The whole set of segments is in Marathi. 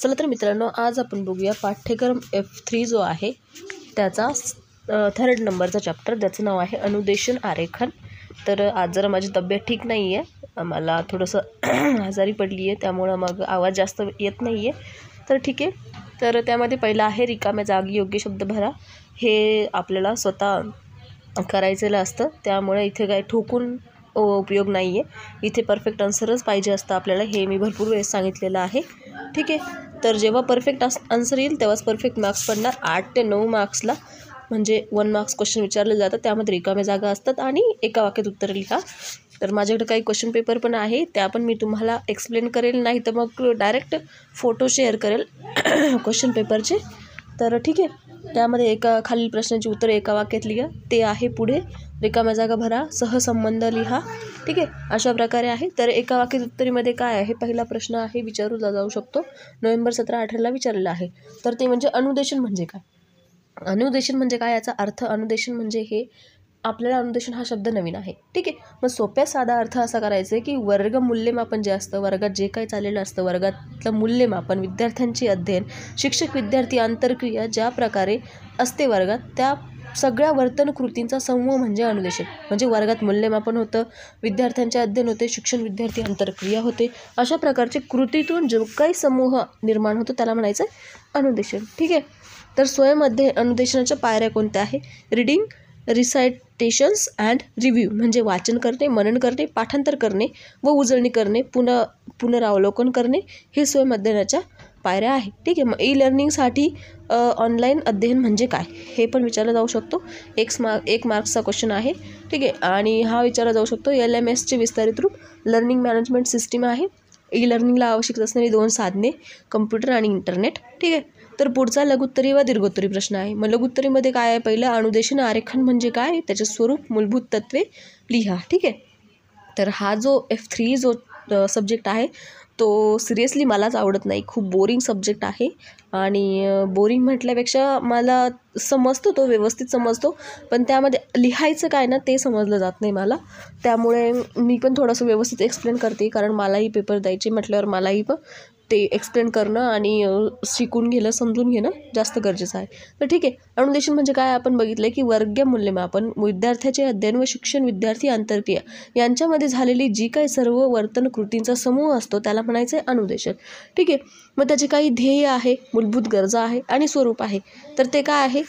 चला तर मित्रांनो आज आपण बघूया पाठ्यक्रम एफ थ्री जो आहे त्याचा थर्ड नंबरचा चॅप्टर त्याचं नाव आहे अनुदेशन आरेखन तर आज जरा माझी तब्येत ठीक नाही आहे मला थोडंसं आजारी पडली आहे त्यामुळं मग आवाज जास्त येत नाही आहे तर ठीक आहे तर त्यामध्ये पहिलं आहे रिकाम्या जागी योग्य शब्द भरा हे आपल्याला स्वतः करायचेलं असतं त्यामुळे इथे काय ठोकून उपयोग नाही आहे इथे परफेक्ट आन्सरच पाहिजे असतं आपल्याला हे मी भरपूर वेळेस सांगितलेलं आहे ठीक आहे तर जेव्हा परफेक्ट आन्सर येईल तेव्हाच परफेक्ट मार्क्स पडणार आठ ते नऊ मार्क्सला म्हणजे वन मार्क्स क्वेश्चन विचारले जातात त्यामध्ये रिकाम्या जागा असतात आणि एका वाक्यात उत्तर लिहा तर माझ्याकडे काही क्वेश्चन पेपर पण आहे त्या पण मी तुम्हाला एक्सप्लेन करेल नाही तर मग डायरेक्ट फोटो शेअर करेल क्वेश्चन पेपरचे तर ठीक आहे त्यामध्ये एका खालील प्रश्नांची उत्तर एका वाक्यात लिहा ते आहे पुढे रिकाम्या जागा भरा सहसंबंध लिहा ठीक आहे अशा प्रकारे आहे तर एका वाक्यात उत्तरीमध्ये काय आहे पहिला प्रश्न आहे विचारूला जाऊ शकतो नोव्हेंबर सतरा अठराला विचारलेला आहे तर ते म्हणजे अनुदेशन म्हणजे काय अनुदेशन म्हणजे काय याचा अर्थ अनुदेशन म्हणजे हे आपल्याला अनुदेशन हा शब्द नवीन आहे ठीक आहे मग सोप्या साधा अर्थ असा करायचा आहे की वर्ग मूल्यमापन जे असतं वर्गात जे काही चाललेलं असतं वर्गातलं मूल्यमापन विद्यार्थ्यांची अध्ययन शिक्षक विद्यार्थी आंतरक्रिया ज्या प्रकारे असते वर्गात त्या सगळ्या वर्तन कृतींचा समूह म्हणजे अनुदेशन म्हणजे वर्गात मूल्यमापन होतं विद्यार्थ्यांचे अध्ययन होते शिक्षण विद्यार्थी आंतरक्रिया होते अशा प्रकारचे कृतीतून जो काही समूह निर्माण होतो त्याला म्हणायचं अनुदेशन ठीक आहे तर स्वयंमध्ये अनुदेशनाच्या पायऱ्या कोणत्या आहे reading recitations and review म्हणजे वाचन करणे मनन करणे पाठांतर करणे व उजळणी करणे पुन पुनरावलोकन करणे हे स्वयं अध्ययनाच्या पायऱ्या आहे ठीक आहे मग ई लर्निंगसाठी ऑनलाईन अध्ययन म्हणजे काय हे पण विचारलं जाऊ शकतो एक मार्क एक मार्क्सचा क्वेश्चन आहे ठीक आहे आणि हा विचारला जाऊ शकतो एल एम एसचे विस्तारित रूप लर्निंग मॅनेजमेंट सिस्टीम आहे ई लर्निंगला आवश्यक असणारी दोन साधने कम्प्युटर आणि इंटरनेट ठीक आहे तर पुढचा लघुत्तरी व दीर्घोत्तरी प्रश्न आहे मग लघुत्तरीमध्ये काय आहे पहिलं अनुदेशन आरेखन म्हणजे काय त्याचे स्वरूप मूलभूत तत्वे लिहा ठीक आहे तर हा जो एफ थ्री जो सब्जेक्ट आहे तो सिरियसली मलाच आवडत नाही खूप बोरिंग सब्जेक्ट आहे आणि बोरिंग म्हटल्यापेक्षा मला समजतो तो व्यवस्थित समजतो पण त्यामध्ये लिहायचं काय ना ते समजलं जात नाही मला त्यामुळे मी पण थोडंसं व्यवस्थित एक्सप्लेन करते कारण मलाही पेपर द्यायचे म्हटल्यावर मलाही पण ते एक्सप्लेन करणं आणि शिकून घेणं समजून घेणं जास्त गरजेचं आहे तर ठीक आहे अनुदेशन म्हणजे काय आपण बघितलं की वर्गीय मूल्यमापन विद्यार्थ्याचे अध्ययन व शिक्षण विद्यार्थी आंतरक्रिया यांच्यामध्ये झालेली जी काही सर्व वर्तन कृतींचा समूह असतो त्याला म्हणायचं आहे अनुदेशन ठीक आहे मग त्याचे काही ध्येय आहे मूलभूत गरजा आहे आणि स्वरूप आहे तर ते काय आहे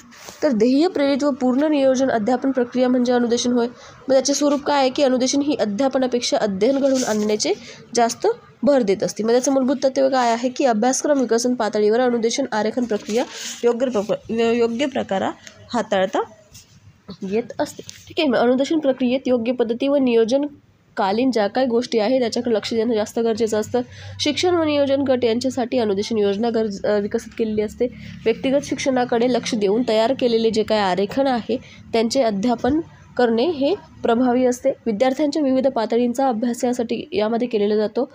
तर ध्येय प्रेरित व पूर्ण नियोजन अध्यापन प्रक्रिया म्हणजे अनुदेशन होय मग त्याचे स्वरूप काय आहे की अनुदेशन ही अध्यापनापेक्षा अध्ययन घडवून आणण्याचे जास्त भर देत असते मग त्याचं मूलभूत तत्व काय आहे की अभ्यासक्रम विकसन पातळीवर अनुदेशन आरेखन प्रक्रिया योग्य प्रक योग्य प्रकारा हाताळता येत असते ठीक आहे मग अनुदेशन प्रक्रियेत योग्य पद्धती व नियोजन कालीन ज्या काही गोष्टी आहेत त्याच्याकडे लक्ष देणं जास्त गरजेचं असतं शिक्षण व नियोजन गट यांच्यासाठी अनुदेशन योजना गरज विकसित केलेली असते व्यक्तिगत शिक्षणाकडे लक्ष देऊन तयार केलेले जे काय आरेखन आहे त्यांचे अध्यापन करणे हे प्रभावी असते विद्यार्थ्यांच्या विविध पातळींचा अभ्यास यासाठी यामध्ये केलेला जातो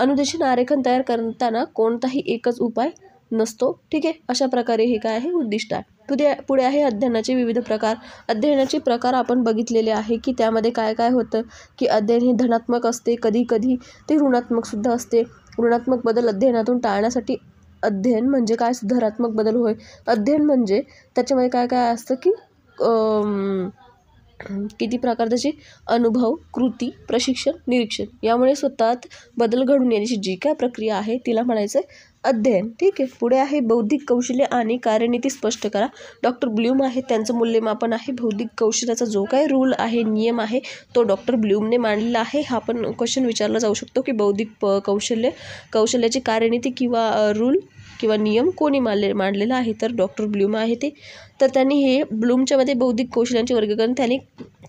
अनुदेशन आरेखन तयार करताना कोणताही एकच उपाय नसतो ठीक आहे अशा प्रकारे हे काय आहे उद्दिष्ट आहे पुढे पुढे आहे अध्ययनाचे विविध प्रकार अध्ययनाचे प्रकार आपण बघितलेले आहे की त्यामध्ये काय काय होतं की अध्ययन हे धनात्मक असते कधी कधी ते ऋणात्मकसुद्धा असते ऋणात्मक बदल अध्ययनातून टाळण्यासाठी अध्ययन म्हणजे काय सुधारात्मक बदल होय अध्ययन म्हणजे त्याच्यामध्ये काय काय असतं की किती प्रकार त्याचे अनुभव कृती प्रशिक्षण निरीक्षण यामुळे स्वतःत बदल घडून येण्याची जी काय प्रक्रिया आहे तिला म्हणायचं आहे अध्ययन ठीक आहे पुढे आहे बौद्धिक कौशल्य आणि कार्यनीती स्पष्ट करा डॉक्टर ब्ल्यूम आहे त्यांचं मूल्यमापन आहे बौद्धिक कौशल्याचा जो काय रूल आहे नियम आहे तो डॉक्टर ब्ल्यूमने मांडलेला आहे हा पण क्वेश्चन विचारला जाऊ शकतो की बौद्धिक कौशल्य कौशल्याची कार्यनीती किंवा रूल किंवा नियम कोणी मानले मांडलेला आहे तर डॉक्टर ब्लूम आहे ते तर त्यांनी हे ब्लूमच्यामध्ये बौद्धिक कौशल्यांचे वर्गीकरण त्यांनी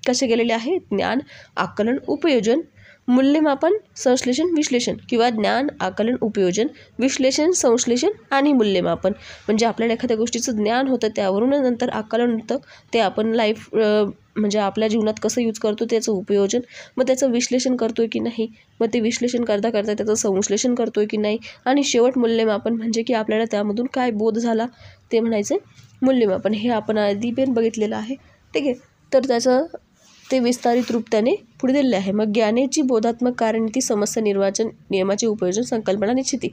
कसे केलेले आहे ज्ञान आकलन उपयोजन मूल्यमापन संश्लेषण विश्लेषण किंवा ज्ञान आकलन उपयोजन विश्लेषण संश्लेषण आणि मूल्यमापन म्हणजे आपल्याला एखाद्या गोष्टीचं ज्ञान होतं त्यावरून नंतर आकलन होतं ते आपण लाईफ म्हणजे आपल्या जीवनात कसं यूज करतो त्याचं उपयोजन मग त्याचं विश्लेषण करतो की नाही मग ते विश्लेषण करता करता त्याचं संश्लेषण करतो की नाही आणि शेवट मूल्यमापन म्हणजे की आपल्याला त्यामधून काय बोध झाला ते म्हणायचं मूल्यमापन हे आपण आधी पेन बघितलेलं आहे ठीक आहे तर त्याचं ते विस्तारित रूप त्याने पुढे दिले आहे मग ज्ञानेची बोधात्मक कार्यनीती समस्या निर्वाचन नियमाचे उपयोजन संकल्पना निश्चिती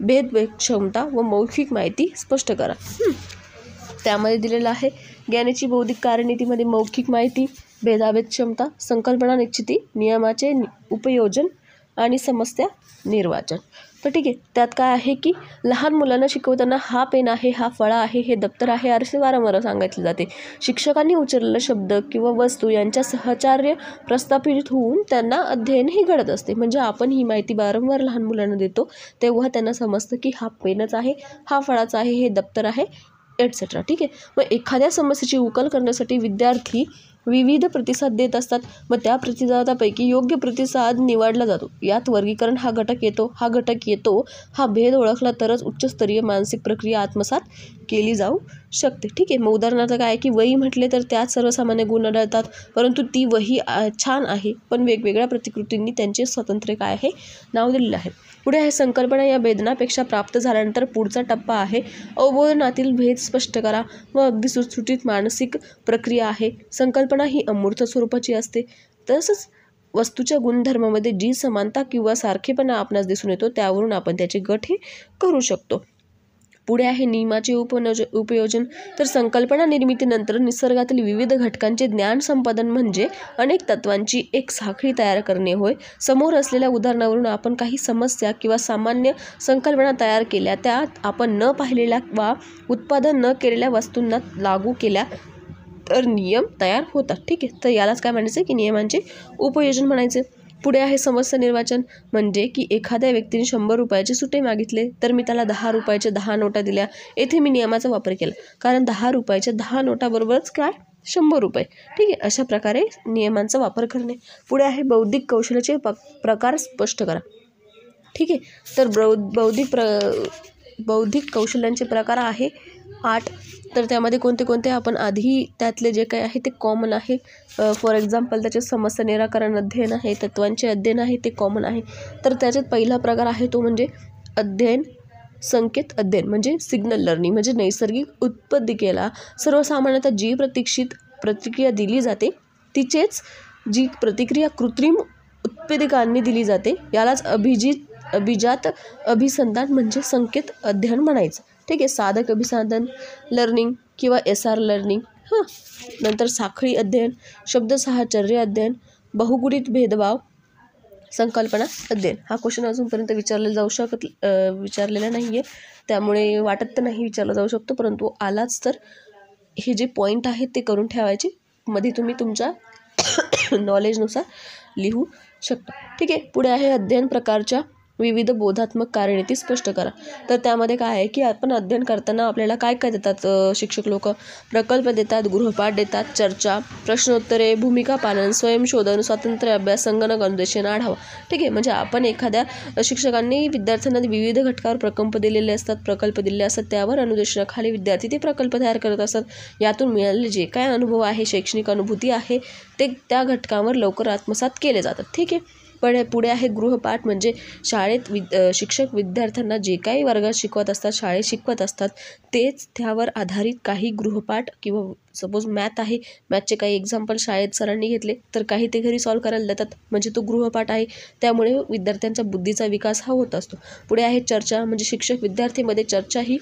भेद क्षमता व मौखिक माहिती स्पष्ट करा त्यामध्ये दिलेलं आहे ज्ञानेची बौद्धिक कार्यनीतीमध्ये मौखिक माहिती भेदाभेद क्षमता संकल्पना निश्चिती नियमाचे उपयोजन आणि समस्या निर्वाचन तर ठीक आहे त्यात काय आहे की लहान मुलांना शिकवताना हा पेन आहे हा फळा आहे हे दप्तर आहे असे वारंवार सांगितले जाते शिक्षकांनी उचललेला शब्द किंवा वस्तू यांच्या सहचार्य प्रस्थापित होऊन त्यांना अध्ययनही घडत असते म्हणजे आपण ही माहिती वारंवार लहान मुलांना देतो तेव्हा त्यांना समजतं की हा पेनच आहे हा फळाचा आहे हे दप्तर आहे एटसेट्रा ठीक आहे मग एखाद्या समस्येची उकल करण्यासाठी विद्यार्थी विविध प्रतिसाद देत असतात व त्या प्रतिसादापैकी योग्य प्रतिसाद निवडला जातो यात वर्गीकरण हा घटक येतो हा घटक येतो हा भेद ओळखला तरच उच्चस्तरीय मानसिक प्रक्रिया आत्मसात केली जाऊ शकते ठीक आहे मग उदाहरणार्थ काय की वही म्हटले तर त्यात सर्वसामान्य गुण आढळतात परंतु ती वही छान आहे पण वेगवेगळ्या प्रतिकृतींनी त्यांचे स्वातंत्र्य काय आहे नाव दिलेलं आहे पुढे आहे संकल्पना या भेदनापेक्षा प्राप्त झाल्यानंतर पुढचा टप्पा आहे अवबोधनातील भेद स्पष्ट करा व अगदी सुटसुटीत मानसिक प्रक्रिया आहे संकल्प संकल्पना ही अमूर्त स्वरूपाची असते तसंच वस्तूच्या गुणधर्मामध्ये जी समानता किंवा सारखेपणा आपणास दिसून येतो त्यावरून आपण त्याचे गट हे करू शकतो पुढे आहे नियमाचे उपनज उपयोजन तर संकल्पना निर्मितीनंतर निसर्गातील विविध घटकांचे ज्ञान संपादन म्हणजे अनेक तत्वांची एक साखळी तयार करणे होय समोर असलेल्या उदाहरणावरून आपण काही समस्या किंवा सामान्य संकल्पना तयार केल्या त्यात आपण न पाहिलेल्या वा उत्पादन न केलेल्या वस्तूंना लागू केल्या तर नियम तयार होतात ठीक आहे तर यालाच काय म्हणायचं की नियमांचे उपयोजन म्हणायचे पुढे आहे समस्त निर्वाचन म्हणजे की एखाद्या व्यक्तीने शंभर रुपयाचे सुटे मागितले तर मी त्याला दहा रुपयाचे दहा नोटा दिल्या येथे मी नियमाचा वापर केला कारण दहा रुपयाच्या दहा नोटाबरोबरच काय शंभर रुपये ठीक आहे अशा प्रकारे नियमांचा वापर करणे पुढे आहे बौद्धिक कौशल्याचे प्रकार स्पष्ट करा ठीक आहे तर बौद्धिक प्र बौद्धिक कौशल्यांचे प्रकार आहे आठ तर त्यामध्ये कोणते कोणते आपण आधी त्यातले जे काही आहे ते कॉमन आहे फॉर एक्झाम्पल त्याचे समस्या निराकरण अध्ययन आहे तत्वांचे अध्ययन आहे ते कॉमन आहे तर त्याच्यात पहिला प्रकार आहे तो म्हणजे अध्ययन संकेत अध्ययन म्हणजे सिग्नल लर्निंग म्हणजे नैसर्गिक केला सर्वसामान्यतः जी प्रतीक्षित प्रतिक्रिया दिली जाते तिचेच जी प्रतिक्रिया कृत्रिम उत्पेदकांनी दिली जाते यालाच अभिजित अभिजात अभिसंधान म्हणजे संकेत अध्ययन म्हणायचं ठीक आहे साधक अभिसाधन लर्निंग किंवा एस आर लर्निंग हां नंतर साखळी अध्ययन शब्दसाहचर्य अध्ययन बहुगुणित भेदभाव संकल्पना अध्ययन हा क्वेश्चन अजूनपर्यंत विचारला जाऊ शकत विचारलेला नाही आहे त्यामुळे वाटत तर नाही विचारला जाऊ शकतो परंतु आलाच तर हे जे पॉईंट आहेत ते करून ठेवायचे मध्ये तुम्ही तुमच्या नॉलेजनुसार लिहू शकता ठीक आहे पुढे आहे अध्ययन प्रकारच्या विविध बोधात्मक कारणे ती स्पष्ट करा तर त्यामध्ये काय आहे की आपण अध्ययन करताना आपल्याला काय काय देतात शिक्षक लोक प्रकल्प देतात गृहपाठ देतात चर्चा प्रश्नोत्तरे भूमिका पालन स्वयंशोधन स्वातंत्र्य अभ्यास संगणक अनुदेशन आढावा ठीक आहे म्हणजे आपण एखाद्या शिक्षकांनी विद्यार्थ्यांना विविध घटकावर प्रकल्प दिलेले असतात प्रकल्प दिलेले असतात त्यावर अनुदेशनाखाली विद्यार्थी ते प्रकल्प तयार करत असतात यातून मिळालेले जे काय अनुभव आहे शैक्षणिक अनुभूती आहे ते त्या घटकावर लवकर आत्मसात केले जातात ठीक आहे पण पुढे आहे गृहपाठ म्हणजे शाळेत विद शिक्षक विद्यार्थ्यांना जे काही वर्गात शिकवत असतात शाळेत शिकवत असतात तेच त्यावर आधारित काही गृहपाठ किंवा सपोज मॅथ आहे मॅथचे काही एक्झाम्पल शाळेत सरांनी घेतले तर काही ते घरी सॉल्व करायला देतात म्हणजे तो गृहपाठ आहे त्यामुळे विद्यार्थ्यांचा बुद्धीचा विकास हा होत असतो पुढे आहे चर्चा म्हणजे शिक्षक विद्यार्थीमध्ये चर्चा ही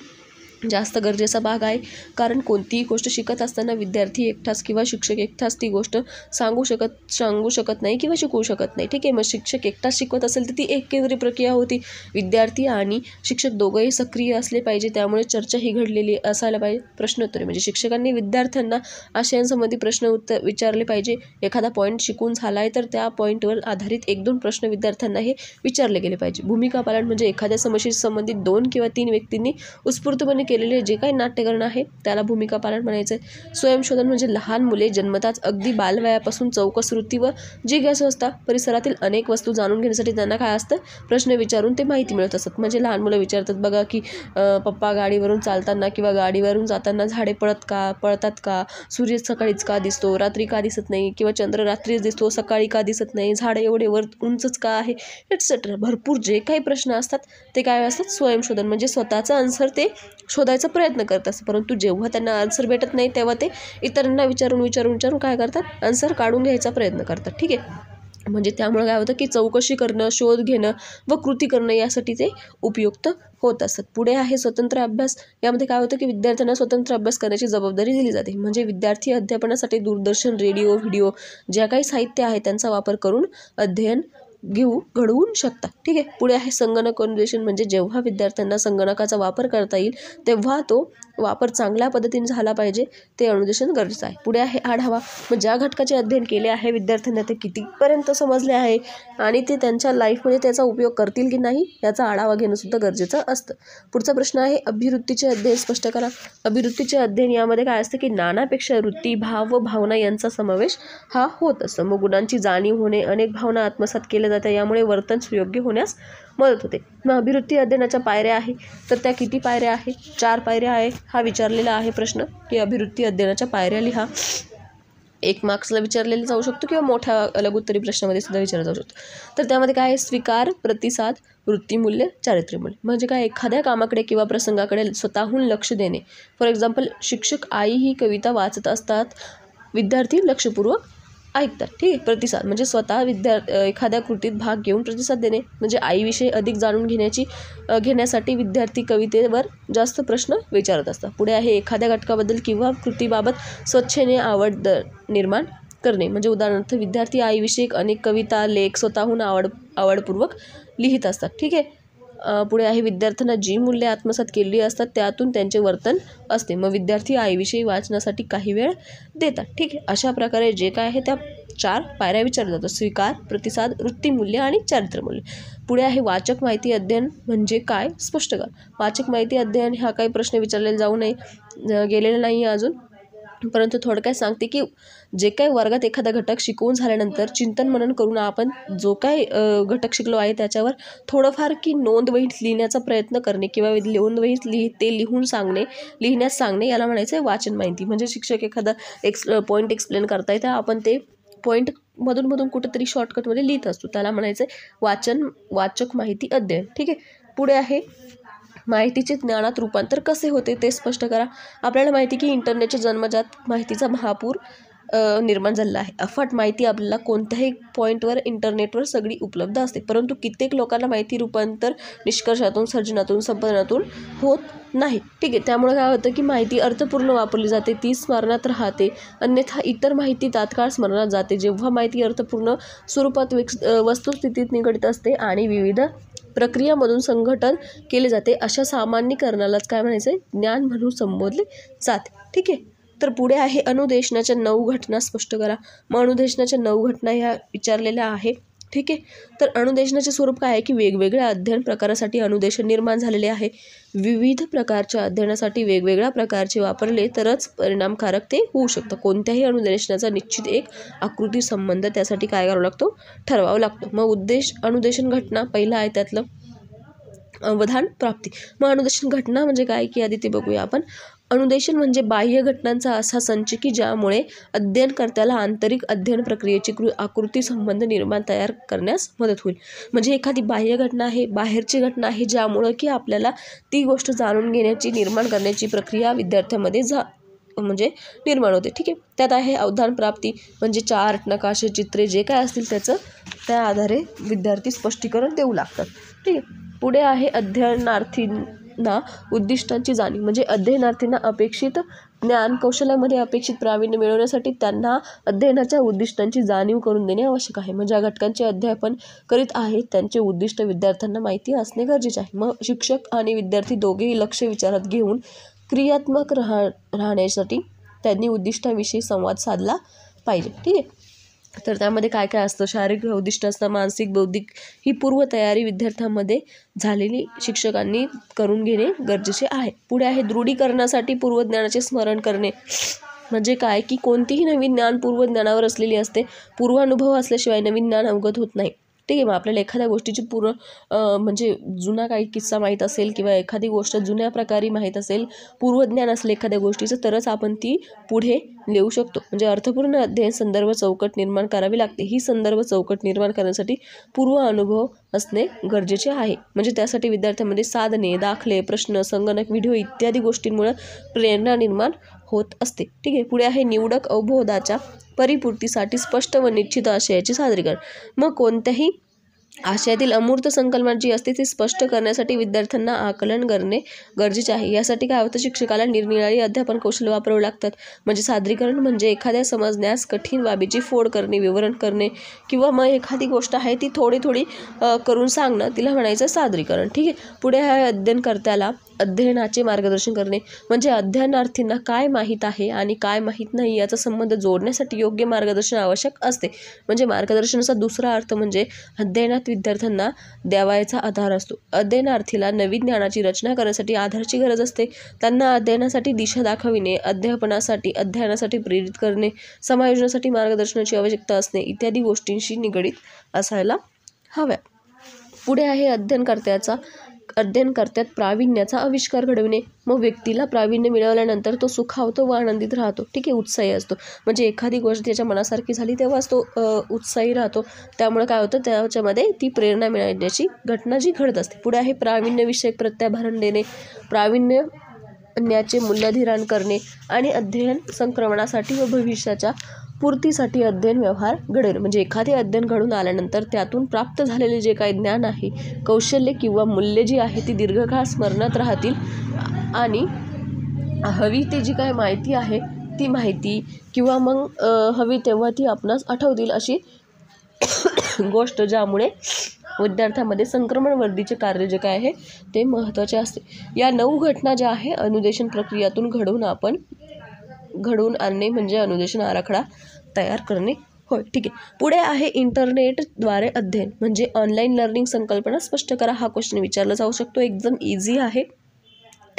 जास्त गरजेचा भाग आहे कारण कोणतीही गोष्ट शिकत असताना विद्यार्थी एकटाच किंवा शिक्षक एकटाच ती गोष्ट सांगू शकत सांगू शकत नाही किंवा शिकवू शकत नाही ठीक आहे मग शिक्षक एकटाच शिकवत असेल तर ती एक केंद्रीय प्रक्रिया होती विद्यार्थी आणि शिक्षक दोघंही सक्रिय असले पाहिजे त्यामुळे चर्चा ही घडलेली असायला पाहिजे प्रश्नोत्तरे म्हणजे शिक्षकांनी विद्यार्थ्यांना आशयांसंबंधी प्रश्न उत्तर विचारले पाहिजे एखादा पॉईंट शिकून झाला आहे तर त्या पॉईंटवर आधारित एक दोन प्रश्न विद्यार्थ्यांना हे विचारले गेले पाहिजे भूमिका पालन म्हणजे एखाद्या समस्येशी संबंधित दोन किंवा तीन व्यक्तींनी उत्स्फूर्तपणे केलेले जे काही नाट्यकरण आहे त्याला भूमिका पालन म्हणायचं आहे स्वयंशोधन म्हणजे लहान मुले जन्मताच अगदी बालवयापासून चौकस वृत्ती व जिज्ञासू असता परिसरातील अनेक वस्तू जाणून घेण्यासाठी त्यांना काय असतं प्रश्न विचारून ते माहिती मिळत असतात म्हणजे लहान मुलं विचारतात बघा की पप्पा गाडीवरून चालताना किंवा गाडीवरून जाताना झाडे पळत का पळतात का सूर्य सकाळीच का दिसतो रात्री का दिसत नाही किंवा चंद्र रात्रीच दिसतो सकाळी का दिसत नाही झाडं एवढे वर उंचच का आहे एटसेट्रा भरपूर जे काही प्रश्न असतात ते काय असतात स्वयंशोधन म्हणजे स्वतःचा आन्सर ते शोधायचा प्रयत्न करत असतात परंतु जेव्हा त्यांना आन्सर भेटत नाही तेव्हा ते इतरांना विचारून विचारून विचारून काय करतात आन्सर काढून घ्यायचा प्रयत्न करतात ठीक आहे म्हणजे त्यामुळे काय होतं की चौकशी करणं शोध घेणं व कृती करणं यासाठी ते उपयुक्त होत असतात पुढे आहे स्वतंत्र अभ्यास यामध्ये काय होतं की विद्यार्थ्यांना स्वतंत्र अभ्यास करण्याची जबाबदारी दिली जाते म्हणजे विद्यार्थी अध्यापनासाठी दूरदर्शन रेडिओ व्हिडिओ ज्या काही साहित्य आहे त्यांचा वापर करून अध्ययन घेऊ घडवून शकता ठीक आहे पुढे आहे संगणक अनुदेशन म्हणजे जेव्हा विद्यार्थ्यांना संगणकाचा वापर करता येईल तेव्हा तो वापर चांगल्या पद्धतीने झाला पाहिजे ते अनुदेशन गरजेचं आहे पुढे आहे आढावा मग ज्या घटकाचे अध्ययन केले आहे विद्यार्थ्यांना ते कितीपर्यंत समजले आहे आणि ते त्यांच्या लाईफमध्ये त्याचा उपयोग करतील की नाही याचा आढावा सुद्धा गरजेचं असतं पुढचा प्रश्न आहे अभिवृत्तीचे अध्ययन स्पष्ट करा अभिवृत्तीचे अध्ययन यामध्ये काय असतं की नानापेक्षा वृत्ती भाव व भावना यांचा समावेश हा होत असतो मग गुणांची जाणीव होणे अनेक भावना आत्मसात केल्या जातात यामुळे वर्तन सुयोग्य होण्यास मदत होते मग अभिवृत्ती अध्ययनाच्या पायऱ्या आहे तर त्या किती पायऱ्या आहे चार पायऱ्या आहे हा विचारलेला आहे प्रश्न की अभिवृत्ती अध्ययनाच्या पायऱ्या लिहा एक मार्क्सला विचारलेलं जाऊ शकतो किंवा मोठ्या लघुत्तरी प्रश्नामध्ये सुद्धा विचारला जाऊ शकतो तर त्यामध्ये काय आहे स्वीकार प्रतिसाद वृत्तीमूल्य चारित्र्यमूल्य म्हणजे काय एखाद्या कामाकडे किंवा प्रसंगाकडे स्वतःहून लक्ष देणे फॉर एक्झाम्पल शिक्षक आई ही कविता वाचत असतात विद्यार्थी लक्षपूर्वक ऐकतात ठीक आहे प्रतिसाद म्हणजे स्वतः विद्या एखाद्या कृतीत भाग घेऊन प्रतिसाद देणे म्हणजे आईविषयी अधिक जाणून घेण्याची घेण्यासाठी विद्यार्थी कवितेवर जास्त प्रश्न विचारत असतात पुढे आहे एखाद्या घटकाबद्दल किंवा कृतीबाबत स्वच्छेने आवड निर्माण करणे म्हणजे उदाहरणार्थ विद्यार्थी आईविषयी अनेक कविता लेख स्वतःहून आवड आवडपूर्वक लिहित असतात ठीक आहे पुढे आहे विद्यार्थ्यांना जी मूल्ये आत्मसात केलेली असतात त्यातून त्यांचे वर्तन असते मग विद्यार्थी आईविषयी वाचनासाठी काही वेळ देतात ठीक आहे अशा प्रकारे जे काय आहे त्या चार पायऱ्या विचारल्या जातात स्वीकार प्रतिसाद वृत्तीमूल्य आणि चारित्रमूल्य पुढे आहे वाचक माहिती अध्ययन म्हणजे काय स्पष्ट कर वाचक माहिती अध्ययन हा काही प्रश्न विचारलेला जाऊ नये गेलेला नाही आहे अजून परंतु थोडक्यात सांगते की जे काही वर्गात एखादा घटक शिकवून झाल्यानंतर चिंतन मनन करून आपण जो काय घटक शिकलो आहे त्याच्यावर थोडंफार की नोंदवहीत लिहिण्याचा प्रयत्न करणे किंवा नोंदवहीत लिहि ते लिहून सांगणे लिहिण्यास सांगणे याला म्हणायचं आहे वाचन माहिती म्हणजे शिक्षक एखादा एक्स पॉईंट एक्सप्लेन करता तर आपण ते पॉईंट मधूनमधून कुठंतरी शॉर्टकटमध्ये लिहित असतो त्याला म्हणायचं आहे वाचन वाचक माहिती अध्ययन ठीक आहे पुढे आहे माहितीचे ज्ञानात रूपांतर कसे होते ते स्पष्ट करा आपल्याला माहिती की इंटरनेटच्या जन्मजात माहितीचा महापूर निर्माण झालेला आहे अफाट माहिती आपल्याला कोणत्याही पॉईंटवर इंटरनेटवर सगळी उपलब्ध असते परंतु कित्येक लोकांना माहिती रूपांतर निष्कर्षातून सर्जनातून संपादनातून होत नाही ठीक आहे त्यामुळे काय होतं की माहिती अर्थपूर्ण वापरली जाते ती स्मरणात राहते अन्यथा इतर माहिती तात्काळ स्मरणात जाते जेव्हा माहिती अर्थपूर्ण स्वरूपात विक वस्तुस्थितीत निगडित असते आणि विविध प्रक्रियामधून संघटन केले जाते अशा सामान्यीकरणालाच काय म्हणायचं आहे ज्ञान म्हणून संबोधले जाते ठीक आहे तर पुढे आहे अनुदेशनाच्या नऊ घटना स्पष्ट करा मग अनुदेशनाच्या नऊ घटना ह्या विचारलेल्या आहे ठीक आहे तर अनुदेशनाचे स्वरूप काय आहे की वेगवेगळ्या अध्ययन प्रकारासाठी अनुदेशन निर्माण झालेले आहे विविध प्रकारच्या अध्ययनासाठी वेगवेगळ्या प्रकारचे वापरले तरच परिणामकारक ते होऊ शकतं कोणत्याही अनुदेशनाचा निश्चित एक आकृती संबंध त्यासाठी काय करावा लागतो ठरवावा लागतो मग उद्देश अनुदेशन घटना पहिला आहे त्यातलं अवधान प्राप्ती मग अनुदेशन घटना म्हणजे काय की आधी ते बघूया आपण अनुदेशन म्हणजे बाह्य घटनांचा असा संच की ज्यामुळे अध्ययनकर्त्याला आंतरिक अध्ययन प्रक्रियेची कृ आकृती संबंध निर्माण तयार करण्यास मदत होईल म्हणजे एखादी बाह्य घटना आहे बाहेरची घटना आहे ज्यामुळं की आपल्याला ती गोष्ट जाणून घेण्याची निर्माण करण्याची प्रक्रिया विद्यार्थ्यामध्ये जा म्हणजे निर्माण होते ठीक आहे त्यात आहे अवधान प्राप्ती म्हणजे चार्ट नकाशे चित्रे जे काय असतील त्याचं त्या आधारे विद्यार्थी स्पष्टीकरण देऊ लागतात ठीक आहे पुढे आहे अध्ययनार्थी ना उद्दिष्टांची जाणीव म्हणजे अध्ययनार्थींना अपेक्षित ज्ञान कौशल्यामध्ये अपेक्षित प्रावीण्य मिळवण्यासाठी त्यांना अध्ययनाच्या उद्दिष्टांची जाणीव करून देणे आवश्यक आहे म्हणजे ज्या घटकांचे अध्यापन करीत आहेत त्यांचे उद्दिष्ट विद्यार्थ्यांना माहिती असणे गरजेचे आहे मग शिक्षक आणि विद्यार्थी दोघेही लक्ष विचारात घेऊन क्रियात्मक राहा राहण्यासाठी त्यांनी उद्दिष्टाविषयी संवाद साधला पाहिजे ठीक आहे तर त्यामध्ये काय काय असतं शारीरिक उद्दिष्ट असतं मानसिक बौद्धिक ही पूर्वतयारी विद्यार्थ्यांमध्ये झालेली शिक्षकांनी करून घेणे गरजेचे आहे पुढे आहे दृढीकरणासाठी पूर्वज्ञानाचे स्मरण करणे म्हणजे काय की कोणतीही नवीन ज्ञान पूर्वज्ञानावर असलेली असते पूर्वानुभव असल्याशिवाय नवीन ज्ञान अवगत होत नाही ठीक आहे मग आपल्याला एखाद्या गोष्टीची पूर्ण म्हणजे जुना काही किस्सा माहीत असेल किंवा एखादी गोष्ट जुन्या प्रकारे माहीत असेल पूर्वज्ञान असेल एखाद्या गोष्टीचं तरच आपण ती पुढे लिहू शकतो म्हणजे अर्थपूर्ण अध्ययन संदर्भ चौकट निर्माण करावी लागते ही संदर्भ चौकट निर्माण करण्यासाठी पूर्व अनुभव असणे गरजेचे आहे म्हणजे त्यासाठी विद्यार्थ्यांमध्ये साधने दाखले प्रश्न संगणक व्हिडिओ इत्यादी गोष्टींमुळे प्रेरणा निर्माण होत असते ठीक आहे पुढे आहे निवडक अवबोधाच्या परिपूर्तीसाठी स्पष्ट व निश्चित आशयाचे सादरीकरण मग कोणत्याही आशयातील अमूर्त संकल्पना जी असते ती स्पष्ट करण्यासाठी विद्यार्थ्यांना आकलन करणे गरजेचे आहे यासाठी काय होतं शिक्षकाला निरनिराळी अध्यापन कौशल्य वापरावं लागतात म्हणजे सादरीकरण म्हणजे एखाद्या समजण्यास कठीण बाबीची फोड करणे विवरण करणे किंवा मग एखादी गोष्ट आहे ती थोडी थोडी करून सांगणं तिला म्हणायचं सादरीकरण ठीक आहे पुढे ह्या अध्ययनकर्त्याला अध्ययनाचे मार्गदर्शन करणे म्हणजे अध्ययनार्थींना काय माहीत आहे आणि काय माहीत नाही याचा संबंध जोडण्यासाठी योग्य मार्गदर्शन आवश्यक असते म्हणजे मार्गदर्शनाचा दुसरा अर्थ म्हणजे अध्ययनात अज्ञात विद्यार्थ्यांना द्यावायचा आधार असतो अध्ययनार्थीला नवीन ज्ञानाची रचना करण्यासाठी आधारची गरज असते त्यांना अध्ययनासाठी दिशा दाखविणे अध्यापनासाठी अध्ययनासाठी प्रेरित करणे समायोजनासाठी मार्गदर्शनाची आवश्यकता असणे इत्यादी गोष्टींशी निगडीत असायला हव्या पुढे आहे अध्ययनकर्त्याचा अध्ययन करतात प्राविण्याचा आविष्कार घडविणे मग व्यक्तीला प्रावीण्य मिळवल्यानंतर तो सुखावतो व आनंदित राहतो ठीक आहे उत्साही असतो म्हणजे एखादी गोष्ट त्याच्या मनासारखी झाली तेव्हाच तो उत्साही राहतो त्यामुळे काय होतं त्याच्यामध्ये ती प्रेरणा मिळण्याची घटना जी घडत असते पुढे आहे प्रावीण्यविषयक प्रत्याभरण देणे प्रावीण्य न्याचे मूल्याधिरण करणे आणि अध्ययन संक्रमणासाठी व भविष्याच्या पूर्तीसाठी अध्ययन व्यवहार घडेल म्हणजे एखादे अध्ययन घडून आल्यानंतर त्यातून प्राप्त झालेले जे काही ज्ञान आहे कौशल्य किंवा मूल्य जी आहे ती दीर्घकाळ स्मरणात राहतील आणि हवी ते जी काय माहिती आहे ती माहिती किंवा मग हवी तेव्हा ती आपणास आठवतील अशी गोष्ट ज्यामुळे विद्यार्थ्यामध्ये संक्रमण वर्दीचे कार्य जे काय आहे ते महत्त्वाचे असते या नऊ घटना ज्या आहे अनुदेशन प्रक्रियातून घडवून आपण घडवून आणणे म्हणजे अनुदेशन आराखडा तयार करणे होय ठीक आहे पुढे आहे इंटरनेटद्वारे अध्ययन म्हणजे ऑनलाईन लर्निंग संकल्पना स्पष्ट करा हा क्वेश्चन विचारला जाऊ शकतो एकदम इझी आहे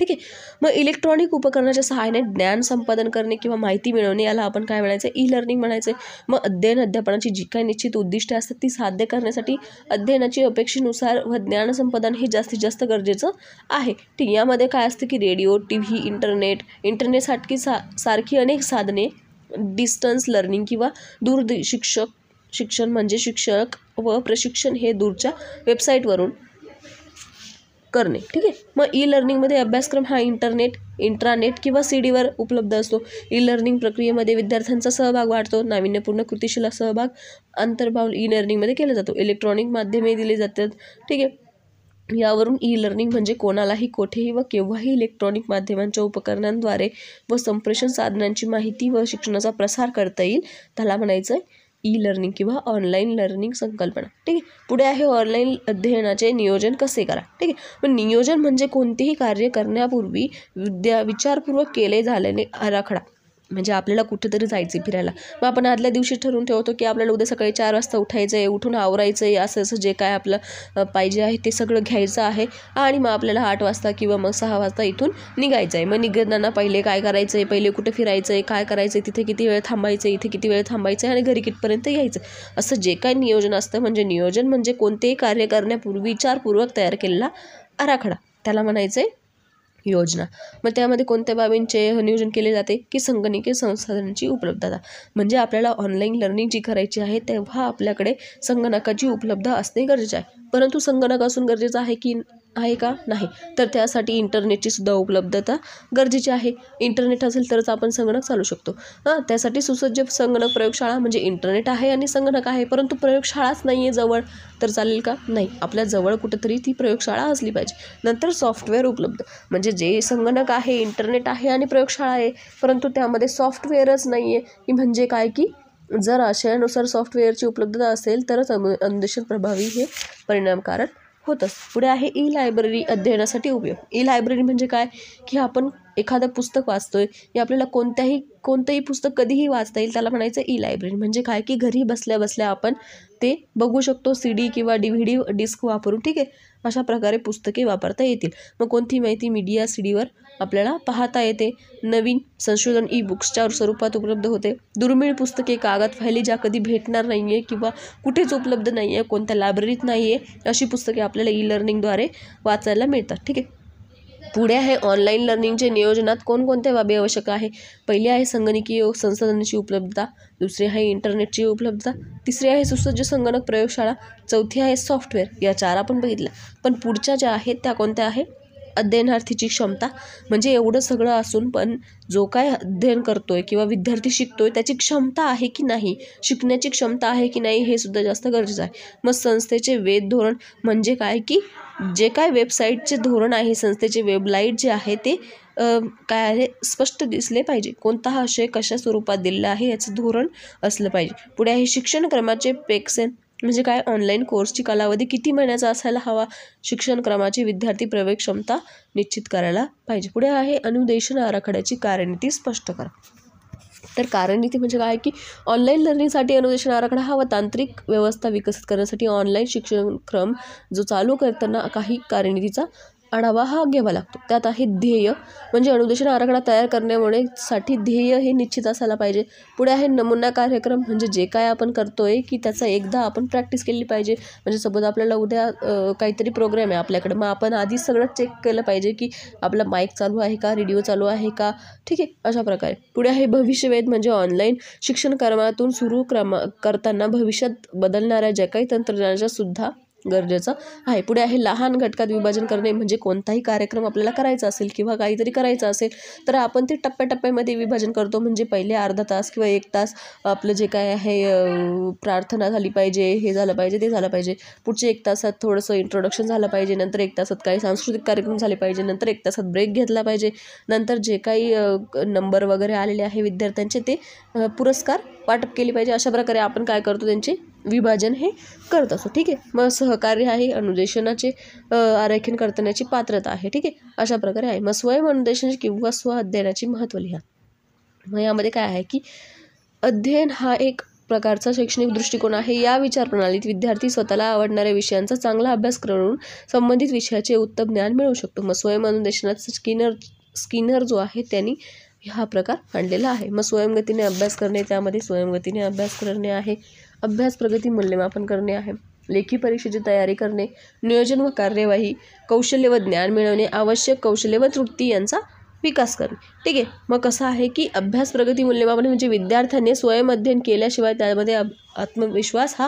ठीक आहे मग इलेक्ट्रॉनिक उपकरणाच्या सहाय्याने ज्ञान संपादन करणे किंवा माहिती मिळवणे याला आपण काय म्हणायचं ई लर्निंग म्हणायचं मग अध्ययन अध्यापनाची जी काही निश्चित उद्दिष्टे असतात ती साध्य करण्यासाठी अध्ययनाची अपेक्षेनुसार व ज्ञान संपादन हे जास्तीत जास्त गरजेचं आहे ठीक यामध्ये काय असतं की रेडिओ टी व्ही इंटरनेट इंटरनेटसारखी सा सारखी अनेक साधने डिस्टन्स लर्निंग किंवा दूर शिक्षक शिक्षण म्हणजे शिक्षक व प्रशिक्षण हे दूरच्या वेबसाईटवरून करणे ठीक आहे मग ई लर्निंगमध्ये अभ्यासक्रम हा इंटरनेट इंट्रानेट किंवा सी डीवर उपलब्ध असतो ई लर्निंग प्रक्रियेमध्ये विद्यार्थ्यांचा सहभाग वाढतो नाविन्यपूर्ण कृतीशील सहभाग अंतर्भाव ई लर्निंगमध्ये केला जातो इलेक्ट्रॉनिक माध्यमे दिली जातात ठीक आहे यावरून ई लर्निंग म्हणजे कोणालाही कोठेही व केव्हाही इलेक्ट्रॉनिक माध्यमांच्या उपकरणांद्वारे व संप्रेषण साधनांची माहिती व शिक्षणाचा प्रसार करता येईल त्याला म्हणायचं आहे ई लर्निंग किंवा ऑनलाईन लर्निंग संकल्पना ठीक आहे पुढे आहे ऑनलाईन अध्ययनाचे नियोजन कसे करा ठीक आहे पण नियोजन म्हणजे कोणतेही कार्य करण्यापूर्वी विद्या विचारपूर्वक केले झाल्याने आराखडा म्हणजे आपल्याला कुठेतरी जायचं आहे फिरायला मग आपण आदल्या दिवशी ठरवून ठेवतो की आपल्याला उद्या सकाळी चार वाजता उठायचं आहे उठून आवरायचं आहे असं असं जे काय आपलं पाहिजे आहे ते सगळं घ्यायचं आहे आणि मग आपल्याला आठ वाजता किंवा मग सहा वाजता इथून निघायचं आहे मग निघताना पहिले काय करायचं आहे पहिले कुठे फिरायचं आहे काय करायचं आहे तिथे किती वेळ थांबायचं आहे इथे किती वेळ थांबायचं आहे आणि घरी कितपर्यंत यायचं असं जे काय नियोजन असतं म्हणजे नियोजन म्हणजे कोणतेही कार्य करण्यापूर्वी विचारपूर्वक तयार केलेला आराखडा त्याला म्हणायचं आहे योजना मग त्यामध्ये कोणत्या बाबींचे नियोजन केले जाते की संगणकीय संसाधनांची उपलब्धता म्हणजे आपल्याला ऑनलाईन लर्निंग जी करायची आहे तेव्हा आपल्याकडे संगणकाची उपलब्ध असणे गरजेचे आहे परंतु संगणक असून गरजेचं आहे की आहे का नाही तर त्यासाठी इंटरनेटची सुद्धा उपलब्धता गरजेची आहे इंटरनेट असेल तरच आपण संगणक चालू शकतो हां त्यासाठी सुसज्ज संगणक प्रयोगशाळा म्हणजे इंटरनेट आहे आणि संगणक आहे परंतु प्रयोगशाळाच नाही आहे जवळ तर चालेल का नाही आपल्या जवळ कुठंतरी ती प्रयोगशाळा असली पाहिजे नंतर सॉफ्टवेअर उपलब्ध म्हणजे जे संगणक आहे इंटरनेट आहे आणि प्रयोगशाळा आहे परंतु त्यामध्ये सॉफ्टवेअरच नाही आहे की म्हणजे काय की जर आशयानुसार सॉफ्टवेअरची उपलब्धता असेल तरच अंधेशन प्रभावी हे परिणामकारक होतंच पुढे आहे ई लायब्ररी अध्ययनासाठी उपयोग ई लायब्ररी म्हणजे काय की आपण एखादं पुस्तक वाचतो आहे की आपल्याला कोणत्याही कोणतंही पुस्तक कधीही वाचता येईल त्याला म्हणायचं ई लायब्ररी म्हणजे काय की घरी बसल्या बसल्या आपण ते बघू शकतो सी डी किंवा डी व्ही डी डिस्क वापरून ठीक आहे अशा प्रकारे पुस्तके वापरता येतील मग कोणती माहिती मीडिया सी डीवर आपल्याला पाहता येते नवीन संशोधन ई बुक्सच्या स्वरूपात उपलब्ध होते दुर्मिळ पुस्तके कागद फायली ज्या कधी भेटणार नाही आहे किंवा कुठेच उपलब्ध नाही आहे कोणत्या लायब्ररीत नाही आहे अशी पुस्तके आपल्याला ई लर्निंगद्वारे वाचायला मिळतात ठीक आहे पुढे आहे ऑनलाईन लर्निंगचे नियोजनात कोणकोणत्या बाबी आवश्यक आहे पहिली आहे संगणकीय संसाधनाची उपलब्धता दुसरी आहे इंटरनेटची उपलब्धता तिसरी आहे सुसज्ज संगणक प्रयोगशाळा चौथी आहे सॉफ्टवेअर या चार आपण बघितल्या पण पुढच्या ज्या आहेत त्या कोणत्या आहे अध्ययनार्थीची क्षमता म्हणजे एवढं सगळं असून पण जो काय अध्ययन करतो आहे किंवा विद्यार्थी शिकतो आहे त्याची क्षमता आहे की नाही शिकण्याची क्षमता आहे की नाही हे सुद्धा जास्त गरजेचं आहे मग संस्थेचे वेद धोरण म्हणजे काय की जे काय वेबसाईटचे धोरण आहे संस्थेचे वेबलाईट जे आहे ते काय आहे स्पष्ट दिसले पाहिजे कोणता हा आशय कशा स्वरूपात दिलेला आहे याचं धोरण असलं पाहिजे पुढे आहे शिक्षण क्रमाचे पेक्सेन म्हणजे काय ऑनलाईन कोर्सची कालावधी किती महिन्याचा असायला हवा शिक्षणक्रमाची विद्यार्थी प्रवेश क्षमता निश्चित करायला पाहिजे पुढे आहे अनुदेशन आराखड्याची कार्यनीती स्पष्ट करा तर कार्यनीती म्हणजे काय की ऑनलाईन लर्निंगसाठी अनुदेशन आराखडा हा व तांत्रिक व्यवस्था विकसित करण्यासाठी ऑनलाईन शिक्षणक्रम जो चालू करताना काही कार्यनीतीचा आढावा हा घ्यावा लागतो त्यात आहे ध्येय म्हणजे अनुदेशन आराखडा तयार करण्यामुळे साठी ध्येय हे निश्चित असायला पाहिजे पुढे आहे नमुना कार्यक्रम म्हणजे जे काय आपण करतो आहे की त्याचा एकदा आपण प्रॅक्टिस केली पाहिजे म्हणजे सपोज आपल्याला उद्या काहीतरी प्रोग्राम आहे आपल्याकडे मग आपण आधी सगळं चेक केलं पाहिजे की आपला माईक चालू आहे का रेडिओ चालू आहे का ठीक आहे अशा प्रकारे पुढे आहे भविष्यवेध म्हणजे ऑनलाईन शिक्षण क्रमातून सुरू क्रमा करताना भविष्यात बदलणाऱ्या ज्या काही तंत्रज्ञानाच्यासुद्धा सुद्धा गरजेचं आहे पुढे आहे लहान घटकात विभाजन करणे म्हणजे कोणताही कार्यक्रम आपल्याला करायचा असेल किंवा काहीतरी करायचं असेल तर आपण ते टप्प्याटप्प्यामध्ये विभाजन करतो म्हणजे पहिले अर्धा तास किंवा एक तास आपलं जे काय आहे प्रार्थना झाली पाहिजे हे झालं पाहिजे ते झालं पाहिजे पुढचे एक तासात थोडंसं इंट्रोडक्शन झालं पाहिजे नंतर एक तासात काही सांस्कृतिक कार्यक्रम झाले पाहिजे नंतर एक तासात ब्रेक घेतला पाहिजे नंतर जे काही नंबर वगैरे आलेले आहे विद्यार्थ्यांचे ते पुरस्कार वाटप केले पाहिजे अशा प्रकारे आपण काय करतो त्यांची विभाजन हे करत असतो ठीक आहे मग सहकार्य आहे अनुदेशनाचे आरेखन करतानाची पात्रता आहे ठीक आहे अशा प्रकारे आहे मग स्वयं अनुदेशनाची किंवा स्व अध्ययनाचे महत्त्व लिहा मग यामध्ये काय आहे की अध्ययन हा एक प्रकारचा शैक्षणिक दृष्टिकोन आहे या विचारप्रणालीत विद्यार्थी स्वतःला आवडणाऱ्या विषयांचा चांगला अभ्यास करून संबंधित विषयाचे उत्तम ज्ञान मिळवू शकतो मग स्वयं अनुदेशनात स्किनर स्किनर जो आहे त्यांनी हा प्रकार मांडलेला आहे मग स्वयंगतीने अभ्यास करणे त्यामध्ये स्वयंगतीने अभ्यास करणे आहे अभ्यास प्रगती मूल्यमापन करणे आहे लेखी परीक्षेची तयारी करणे नियोजन व कार्यवाही कौशल्य व ज्ञान मिळवणे आवश्यक कौशल्य व तृप्ती यांचा विकास करणे ठीक आहे मग कसं आहे की अभ्यास प्रगती मूल्यमापन म्हणजे विद्यार्थ्यांनी स्वयं अध्ययन केल्याशिवाय त्यामध्ये आत्मविश्वास हा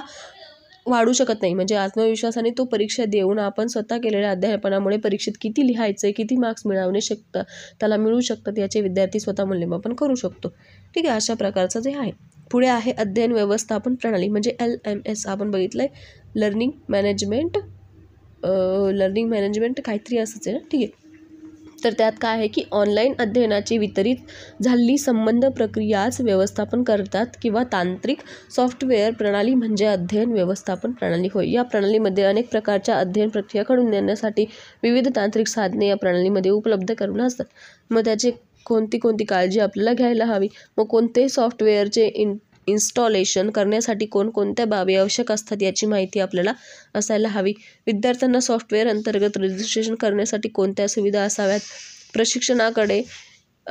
वाढू शकत नाही म्हणजे आत्मविश्वासाने तो परीक्षा देऊन आपण स्वतः केलेल्या अध्यापनामुळे परीक्षेत किती लिहायचं आहे किती मार्क्स मिळवणे शकतं त्याला मिळू शकतात याचे विद्यार्थी स्वतः मूल्यमापन करू शकतो ठीक आहे अशा प्रकारचं जे आहे पुढे आहे अध्ययन व्यवस्थापन प्रणाली म्हणजे एल एम एस आपण बघितलं आहे लर्निंग मॅनेजमेंट लर्निंग मॅनेजमेंट काहीतरी असंच आहे ना ठीक आहे तर त्यात काय आहे की ऑनलाईन अध्ययनाची वितरित झालेली संबंध प्रक्रियाच व्यवस्थापन करतात किंवा तांत्रिक सॉफ्टवेअर प्रणाली म्हणजे अध्ययन व्यवस्थापन प्रणाली होय या प्रणालीमध्ये अनेक प्रकारच्या अध्ययन प्रक्रिया घडून देण्यासाठी विविध तांत्रिक साधने या प्रणालीमध्ये उपलब्ध करून असतात मग त्याचे कोणती कोणती काळजी आपल्याला घ्यायला हवी मग कोणते सॉफ्टवेअरचे इन इन्स्टॉलेशन करण्यासाठी कोणकोणत्या बाबी आवश्यक असतात याची माहिती आपल्याला असायला हवी विद्यार्थ्यांना सॉफ्टवेअर अंतर्गत रजिस्ट्रेशन करण्यासाठी कोणत्या सुविधा असाव्यात प्रशिक्षणाकडे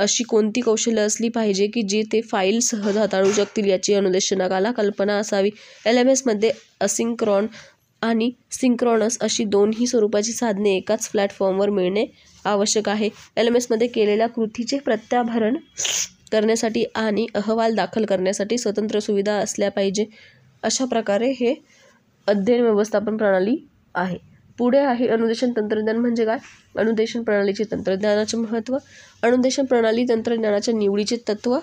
अशी कोणती कौशल्य असली पाहिजे की जी ते फाईल सहज हाताळू शकतील याची अनुदेशनाकाला कल्पना असावी एल एम एसमध्ये असिंक्रॉन आणि सिंक्रॉनस अशी दोन्ही स्वरूपाची साधने एकाच प्लॅटफॉर्मवर मिळणे आवश्यक आहे एल एम एसमध्ये केलेल्या कृतीचे प्रत्याभरण करण्यासाठी आणि अहवाल दाखल करण्यासाठी स्वतंत्र सुविधा असल्या पाहिजे अशा प्रकारे हे अध्ययन व्यवस्थापन प्रणाली आहे पुढे आहे अनुदेशन तंत्रज्ञान म्हणजे काय अनुदेशन प्रणालीचे तंत्रज्ञानाचे महत्त्व अनुदेशन प्रणाली तंत्रज्ञानाच्या निवडीचे तत्त्व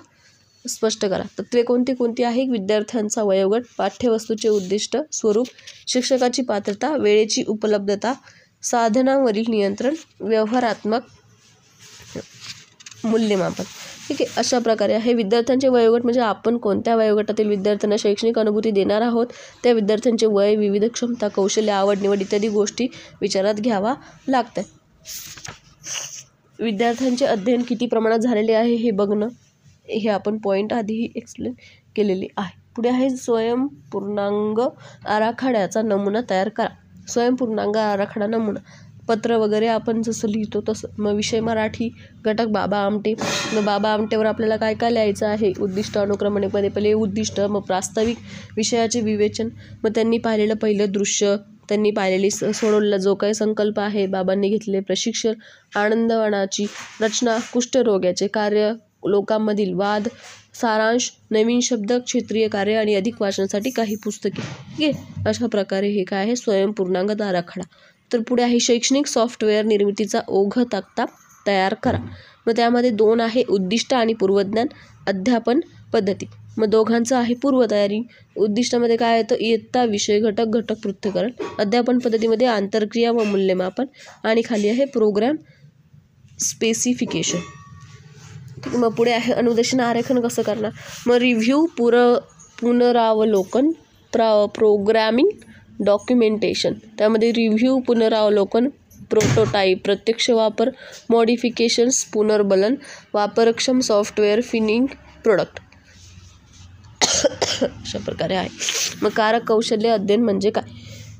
स्पष्ट करा तत्वे कोणती कोणती आहे विद्यार्थ्यांचा वयोगट पाठ्यवस्तूचे उद्दिष्ट स्वरूप शिक्षकाची पात्रता वेळेची उपलब्धता साधनांवरील नियंत्रण व्यवहारात्मक मूल्यमापन ठीक आहे अशा प्रकारे आहे विद्यार्थ्यांचे वयोगट म्हणजे आपण कोणत्या वयोगटातील विद्यार्थ्यांना शैक्षणिक अनुभूती देणार आहोत त्या विद्यार्थ्यांचे वय विविध क्षमता कौशल्य आवड निवड इत्यादी गोष्टी विचारात घ्यावा लागतात विद्यार्थ्यांचे अध्ययन किती प्रमाणात झालेले आहे हे बघणं हे आपण पॉईंट आधीही एक्सप्लेन केलेली आहे पुढे आहे स्वयंपूर्णांग आराखड्याचा नमुना तयार करा स्वयंपूर्णांग आराखडा नमुना पत्र वगैरे आपण जसं लिहितो तसं मग विषय मराठी घटक बाबा आमटे मग बाबा आमटेवर आपल्याला काय काय लिहायचं आहे उद्दिष्ट अनुक्रमणेमध्ये पहिले उद्दिष्ट मग प्रास्ताविक विषयाचे विवेचन मग त्यांनी पाहिलेलं पहिलं दृश्य त्यांनी पाहिलेली सोडवलेला जो काही संकल्प आहे बाबांनी घेतले प्रशिक्षण आनंदवनाची रचना कुष्ठरोग्याचे कार्य लोकांमधील वाद सारांश नवीन शब्द क्षेत्रीय कार्य आणि अधिक वाचनासाठी काही पुस्तके आहे अशा प्रकारे हे काय आहे स्वयंपूर्णांग आराखडा तर पुढे आहे शैक्षणिक सॉफ्टवेअर निर्मितीचा ओघ तक्ता तयार करा मग त्यामध्ये दोन आहे उद्दिष्ट आणि पूर्वज्ञान अध्यापन पद्धती मग दोघांचं आहे पूर्वतयारी उद्दिष्टामध्ये काय येतं इयत्ता विषय घटक घटक पृथ्थकरण अध्यापन पद्धतीमध्ये आंतरक्रिया व मूल्यमापन आणि खाली आहे प्रोग्रॅम स्पेसिफिकेशन मग पुढे आहे अनुदेशन आरेखन कसं करणार मग रिव्ह्यू पुर पुनरावलोकन प्रा प्रोग्रॅमिंग डॉक्युमेंटेशन त्यामध्ये रिव्ह्यू पुनरावलोकन प्रोटोटाईप प्रत्यक्ष वापर मॉडिफिकेशन्स पुनर्बलन वापरक्षम सॉफ्टवेअर फिनिंग प्रोडक्ट अशा प्रकारे आहे मग कारक कौशल्य अध्ययन म्हणजे काय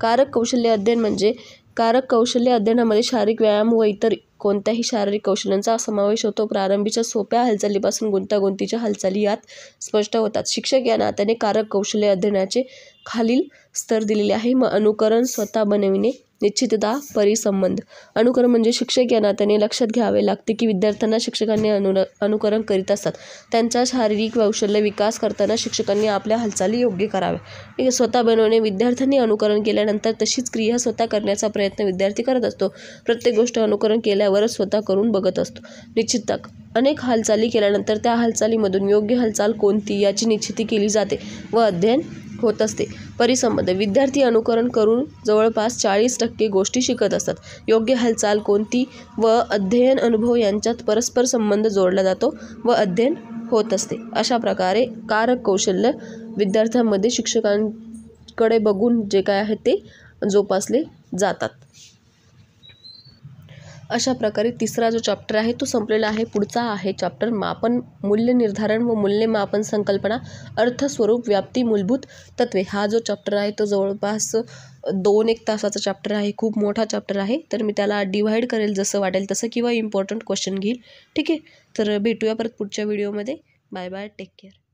कारक कौशल्य अध्ययन म्हणजे कारक कौशल्य अध्ययनामध्ये शारीरिक व्यायाम व इतर कोणत्याही शारीरिक कौशल्यांचा समावेश होतो प्रारंभीच्या सोप्या हालचालीपासून गुंतागुंतीच्या हालचाली यात स्पष्ट होतात शिक्षक या नात्याने कारक कौशल्य अध्ययनाचे खालील स्तर दिलेले आहे मग अनुकरण स्वतः बनविणे निश्चितता परिसंबंध अनुकरण म्हणजे शिक्षक या नात्याने लक्षात घ्यावे लागते की विद्यार्थ्यांना शिक्षकांनी अनु अनुकरण करीत असतात त्यांचा शारीरिक कौशल्य विकास करताना शिक्षकांनी आपल्या हालचाली योग्य कराव्या स्वतः बनवणे विद्यार्थ्यांनी अनुकरण केल्यानंतर तशीच क्रिया स्वतः करण्याचा प्रयत्न विद्यार्थी करत असतो प्रत्येक गोष्ट अनुकरण केल्यावरच स्वतः करून बघत असतो निश्चितता अनेक हालचाली केल्यानंतर त्या हालचालीमधून योग्य हालचाल कोणती याची निश्चिती केली जाते व अध्ययन होत असते परिसंबंध विद्यार्थी अनुकरण करून जवळपास चाळीस टक्के गोष्टी शिकत असतात योग्य हालचाल कोणती व अध्ययन अनुभव यांच्यात परस्पर संबंध जोडला जातो व अध्ययन होत असते अशा प्रकारे कारक कौशल्य विद्यार्थ्यांमध्ये शिक्षकांकडे बघून जे काय आहे ते जोपासले जातात अशा प्रकारे तिसरा जो चॅप्टर आहे तो संपलेला आहे पुढचा आहे चॅप्टर मापन मूल्य निर्धारण व मूल्यमापन संकल्पना अर्थस्वरूप व्याप्ती मूलभूत तत्वे हा जो चॅप्टर आहे तो जवळपास दोन एक तासाचा चॅप्टर आहे खूप मोठा चॅप्टर आहे तर मी त्याला डिव्हाइड करेल जसं वाटेल तसं किंवा इम्पॉर्टंट क्वेश्चन घेईल ठीक आहे तर भेटूया परत पुढच्या व्हिडिओमध्ये बाय बाय टेक केअर